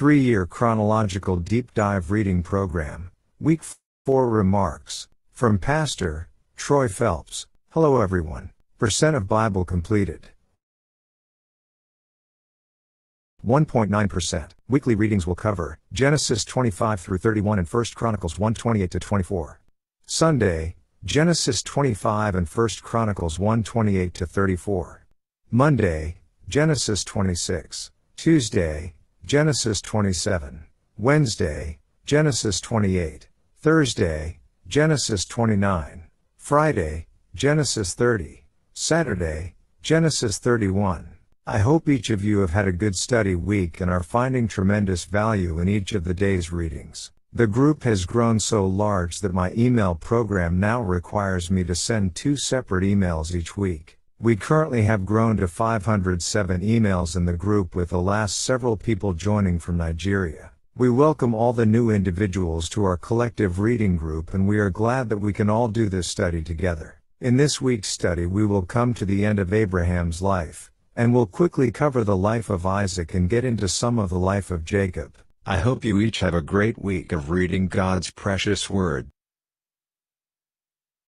three year chronological deep dive reading program, week four remarks from Pastor Troy Phelps. Hello, everyone. Percent of Bible completed. 1.9%. Weekly readings will cover Genesis 25 through 31 and 1 Chronicles 128 to 24. Sunday, Genesis 25 and 1 Chronicles 128 to 34. Monday, Genesis 26. Tuesday, Genesis 27, Wednesday, Genesis 28, Thursday, Genesis 29, Friday, Genesis 30, Saturday, Genesis 31. I hope each of you have had a good study week and are finding tremendous value in each of the day's readings. The group has grown so large that my email program now requires me to send two separate emails each week. We currently have grown to 507 emails in the group with the last several people joining from Nigeria. We welcome all the new individuals to our collective reading group and we are glad that we can all do this study together. In this week's study we will come to the end of Abraham's life, and will quickly cover the life of Isaac and get into some of the life of Jacob. I hope you each have a great week of reading God's precious word.